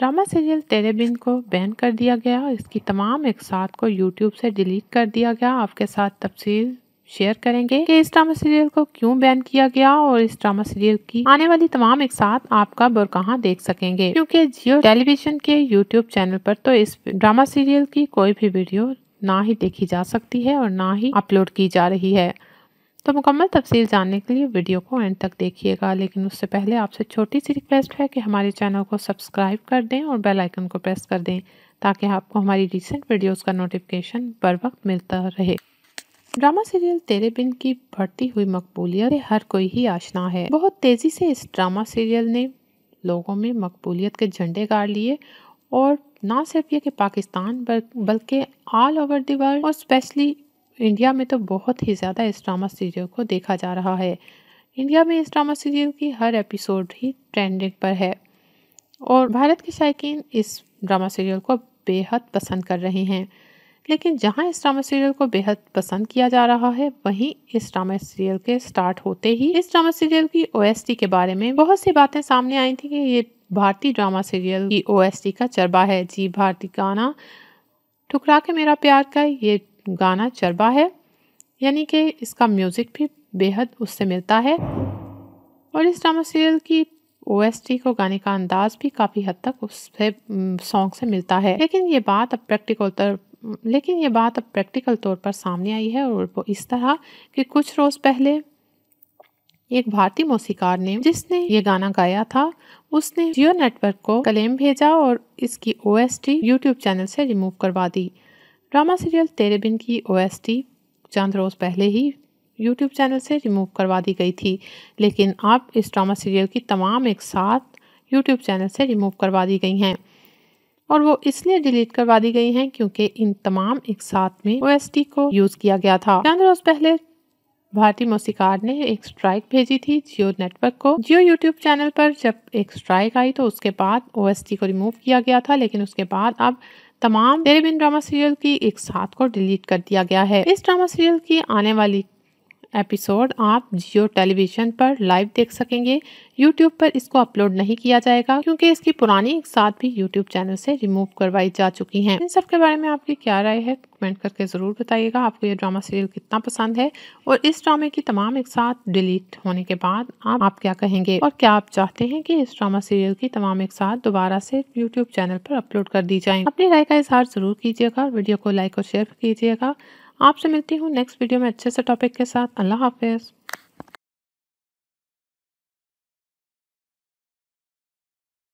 drama serial तेरे बिन को ban कर दिया गया और इसकी तमाम एकसात को यूट्यूब से डिलीट कर दिया गया आपके साथ तफसील शेयर करेंगे कि इस ड्रामा सीरियल को क्यों बैन किया गया और इस ड्रामा सीरियल की आने वाली तमाम एक साथ आपका कहाँ देख सकेंगे क्योंकि जियो टेलीविजन के यूट्यूब चैनल पर तो इस ड्रामा सीरियल की कोई भी वीडियो ना ही देखी जा सकती है और ना ही अपलोड की जा रही है तो मुकम्मल तफसील जानने के लिए वीडियो को एंड तक देखिएगा लेकिन उससे पहले आपसे छोटी सी रिक्वेस्ट है कि हमारे चैनल को सब्सक्राइब कर दें और बेल आइकन को प्रेस कर दें ताकि आपको हमारी रिसेंट वीडियोस का नोटिफिकेशन बर वक्त मिलता रहे ड्रामा सीरियल तेरे बिन की बढ़ती हुई मकबूलियत हर कोई ही आशना है बहुत तेज़ी से इस ड्रामा सीरियल ने लोगों में मकबूलियत के झंडे गाड़ लिए और ना सिर्फ ये कि पाकिस्तान बल्कि ऑल ओवर दी वर्ल्ड और स्पेशली इंडिया में तो बहुत ही ज़्यादा इस ड्रामा सीरियल को देखा जा रहा है इंडिया में इस ड्रामा सीरियल की हर एपिसोड ही ट्रेंडिंग पर है और भारत के शायकीन इस ड्रामा सीरियल को बेहद पसंद कर रहे हैं लेकिन जहां इस ड्रामा सीरियल को बेहद पसंद किया जा रहा है वहीं इस ड्रामा सीरियल के स्टार्ट होते ही इस ड्रामा सीरियल की ओ के बारे में बहुत सी बातें सामने आई थी कि ये भारतीय ड्रामा सीरियल की ओ का चरबा है जी भारती गाना ठुकरा के मेरा प्यार का ये गाना चरबा है यानी कि इसका म्यूज़िक भी बेहद उससे मिलता है और इस ड्रामा सीरियल की ओ को गाने का अंदाज भी काफ़ी हद तक उससे सॉन्ग से मिलता है लेकिन ये बात अब प्रैक्टिकल तौर लेकिन ये बात अब प्रैक्टिकल तौर पर सामने आई है और वो इस तरह कि कुछ रोज़ पहले एक भारतीय मौसीकार ने जिसने ये गाना गाया था उसने जियो नेटवर्क को क्लेम भेजा और इसकी ओ यूट्यूब चैनल से रिमूव करवा दी ड्रामा सीरियल तेरे बिन की ओएसटी चंद रोज़ पहले ही यूट्यूब चैनल से रिमूव करवा दी गई थी लेकिन अब इस ड्रामा सीरियल की तमाम एक साथ यूट्यूब चैनल से रिमूव करवा दी गई हैं और वो इसलिए डिलीट करवा दी गई हैं क्योंकि इन तमाम एक साथ में ओएसटी को यूज़ किया गया था चंद रोज़ पहले भारतीय मौसीकार ने एक स्ट्राइक भेजी थी जियो नेटवर्क को जियो यूट्यूब चैनल पर जब एक स्ट्राइक आई तो उसके बाद टी को रिमूव किया गया था लेकिन उसके बाद अब तमाम तेरे बिन ड्रामा सीरियल की एक साथ को डिलीट कर दिया गया है इस ड्रामा सीरियल की आने वाली एपिसोड आप जियो टेलीविज़न पर लाइव देख सकेंगे यूट्यूब पर इसको अपलोड नहीं किया जाएगा क्योंकि इसकी पुरानी एक साथ भी यूट्यूब चैनल से रिमूव करवाई जा चुकी हैं इन सब के बारे में आपकी क्या राय है कमेंट करके ज़रूर बताइएगा आपको ये ड्रामा सीरियल कितना पसंद है और इस ड्रामे की तमाम एक साथ डिलीट होने के बाद आप, आप क्या कहेंगे और क्या आप चाहते हैं कि इस ड्रामा सीरियल की तमाम एक साथ दोबारा से यूट्यूब चैनल पर अपलोड कर दी जाए अपनी राय का इजहार जरूर कीजिएगा वीडियो को लाइक और शेयर कीजिएगा आपसे मिलती हूँ नेक्स्ट वीडियो में अच्छे से टॉपिक के साथ अल्लाह हाफिज़